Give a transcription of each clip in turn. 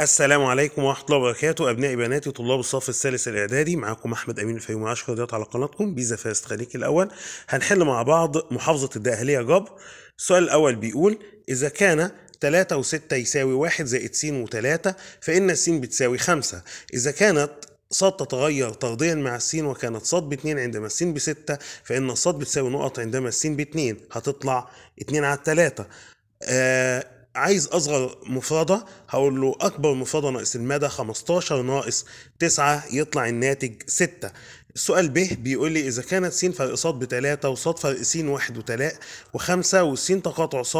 السلام عليكم ورحمة الله وبركاته أبنائي بناتي طلاب الصف الثالث الإعدادي معاكم أحمد أمين الفيوم عشر رياضات على قناتكم بيزا فاست خليك الأول هنحل مع بعض محافظة الدقهلية جبر السؤال الأول بيقول إذا كان 3 و6 يساوي 1 زائد س و3 فإن س بتساوي 5 إذا كانت صاد تتغير طرديا مع السين وكانت صاد 2 عندما السين 6 فإن الصاد بتساوي نقط عندما السين 2 هتطلع 2 على 3 آه عايز اصغر مفرده هقول له اكبر مفرده ناقص المدى 15 ناقص 9 يطلع الناتج 6 السؤال ب بيقول لي اذا كانت س فرق ص بتلاتة وص فرق س واحد و وخمسة والس تقاطع ص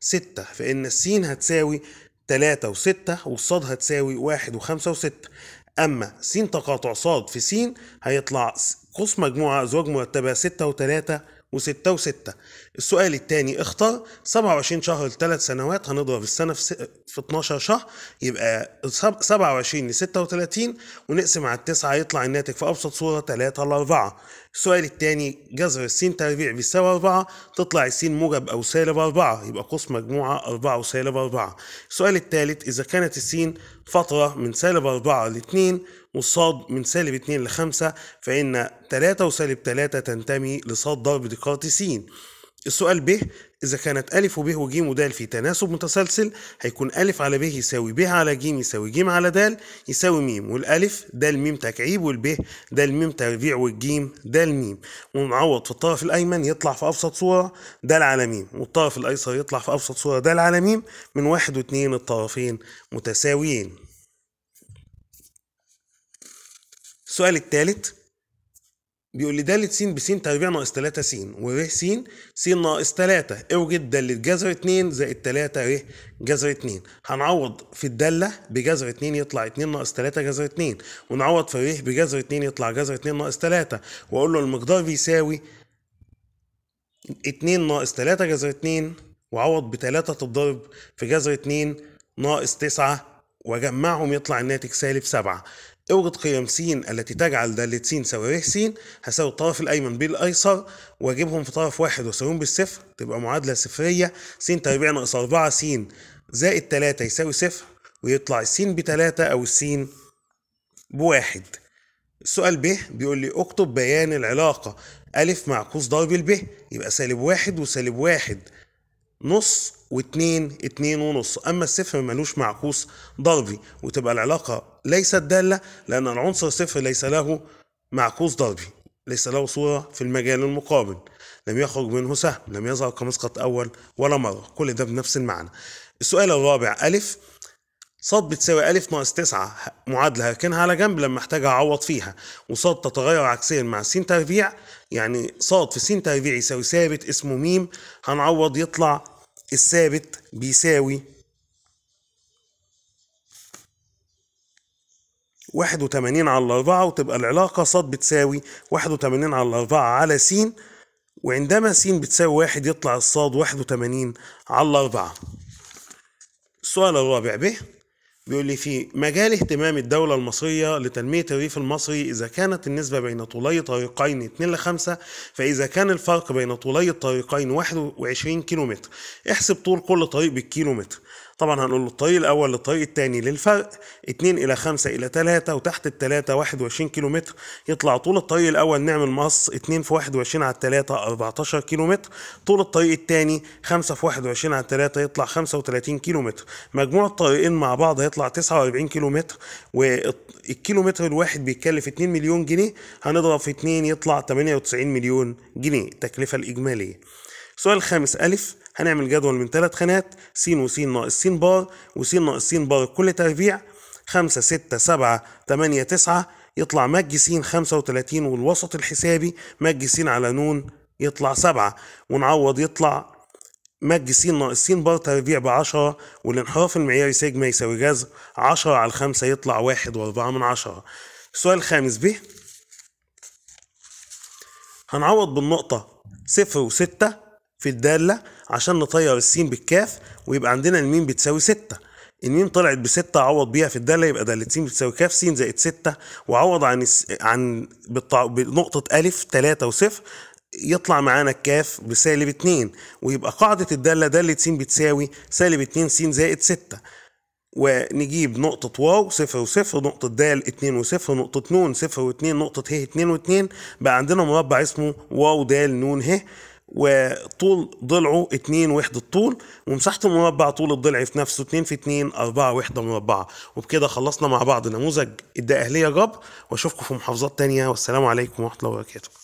6 فان الس هتساوي تلاتة وستة والصاد هتساوي واحد وخمسة وستة أما س تقاطع ص في س هيطلع قوس مجموعة أزواج مرتبة ستة وتلاتة وستة وستة السؤال الثاني اختار 27 شهر لثلاث سنوات هنضرب السنة في, س... في 12 شهر يبقى 27 ل 36 ونقسم على التسعة يطلع الناتج في أبسط صورة 3 ل 4 السؤال الثاني جذر السين تربيع بيساوي 4 تطلع السين موجب أو سالب 4 يبقى قوس مجموعة 4 وسالب 4 السؤال الثالث إذا كانت السين فترة من سالب 4 ل 2 والصاد من سالب 2 لخمسة فإن 3 وسالب 3 تنتمي لصاد ضرب س. السؤال ب إذا كانت ا وب وج ود في تناسب متسلسل هيكون أ على ب يساوي ب على ج يساوي ج على د يساوي م والألف د م تكعيب والب د م تربيع والجيم د م ونعوض في الطرف الأيمن يطلع في أبسط صورة د على م والطرف الأيسر يطلع في أبسط صورة د على م من واحد واتنين الطرفين متساويين السؤال الثالث بيقول لي د س ب س تربيع ناقص 3 س ور س س ناقص 3 اوجد د جذر 2 زائد 3 ر جذر 2 هنعوض في الدالة بجذر 2 يطلع 2 ناقص 3 جذر 2 ونعوض في ر بجذر 2 يطلع جذر 2 ناقص 3 واقول له المقدار بيساوي 2 ناقص 3 جذر 2 وعوض ب 3 تتضرب في جذر 2 ناقص 9 واجمعهم يطلع الناتج سالب 7 اوجد قيم س التي تجعل دالة س سواريح س هساوي الطرف الأيمن بالأيسر وأجيبهم في طرف واحد وأساويهم بالصفر تبقى معادلة صفرية س تربيع ناقص 4 س زائد 3 يساوي صفر ويطلع س بتلاتة أو س بواحد السؤال ب بيقول لي اكتب بيان العلاقة أ معكوس ضرب ال ب يبقى سالب واحد وسالب واحد نص واتنين اتنين ونص أما الصفر ملوش معكوس ضربي وتبقى العلاقة ليست دالة لأن العنصر صفر ليس له معكوس ضربي ليس له صورة في المجال المقابل لم يخرج منه سهم لم يظهر كمسقط أول ولا مرة كل ده بنفس المعنى السؤال الرابع ألف صاد بتساوي ألف ناقص تسعة معادلة هركنها على جنب لما احتاج أعوض فيها وصاد تتغير عكسيا مع س تربيع يعني صاد في س تربيع يساوي ثابت اسمه ميم هنعوض يطلع الثابت بيساوي 81 على 4 وتبقى العلاقة ص بتساوي 81 على 4 على س وعندما س بتساوي واحد يطلع الصاد 81 على 4 السؤال الرابع به بيقول لي في مجال اهتمام الدولة المصرية لتنمية الريف المصري إذا كانت النسبة بين طولي طريقين 2 ل 5 فإذا كان الفرق بين طولي الطريقين 21 كيلومتر احسب طول كل طريق بالكيلومتر طبعا هنقول له الطريق الاول للطريق الثاني للفرق 2 الى 5 الى 3 وتحت ال 3 21 كيلومتر يطلع طول الطريق الاول نعمل مقص 2 في 21 على 3 14 كيلومتر طول الطريق الثاني 5 في 21 على 3 يطلع 35 كيلومتر مجموع الطريقين مع بعض هيطلع 49 كيلومتر والكيلومتر الواحد بيتكلف 2 مليون جنيه هنضرب في 2 يطلع 98 مليون جنيه التكلفه الاجماليه السؤال الخامس ألف هنعمل جدول من ثلاث خانات س وس ناقص س بار وس ناقص س بار كل تربيع خمسة ستة سبعة 8 تسعة يطلع مج س خمسة وتلاتين والوسط الحسابي مج س على ن يطلع سبعة ونعوض يطلع مج س ناقص س بار تربيع ب 10 والانحراف المعياري سيجما يساوي جذر 10 على 5 يطلع واحد وأربعة من عشرة السؤال الخامس ب هنعوض بالنقطة صفر وستة في الدالة عشان نطير السين بالكاف ويبقى عندنا الميم بتساوي 6 الميم طلعت بستة عوض بيها في الدالة يبقى دالة س بتساوي كاف س زائد ستة وعوض عن الس... عن بالطع... بنقطة ألف تلاتة وصفر يطلع معانا الكاف بسالب اتنين ويبقى قاعدة الدالة دالة س بتساوي سالب اتنين س زائد ستة ونجيب نقطة واو صفر وصفر نقطة دال اتنين وصفر نقطة نون صفر واتنين نقطة ه اتنين واتنين بقى عندنا مربع اسمه واو دال نون ه وطول ضلعه 2 وحدة طول ومساحة المربع طول الضلع في نفسه 2 في 2 4 وحدة مربعة وبكده خلصنا مع بعض نموذج الدائهلية جبر واشوفكم في محافظات تانية والسلام عليكم ورحمة الله وبركاته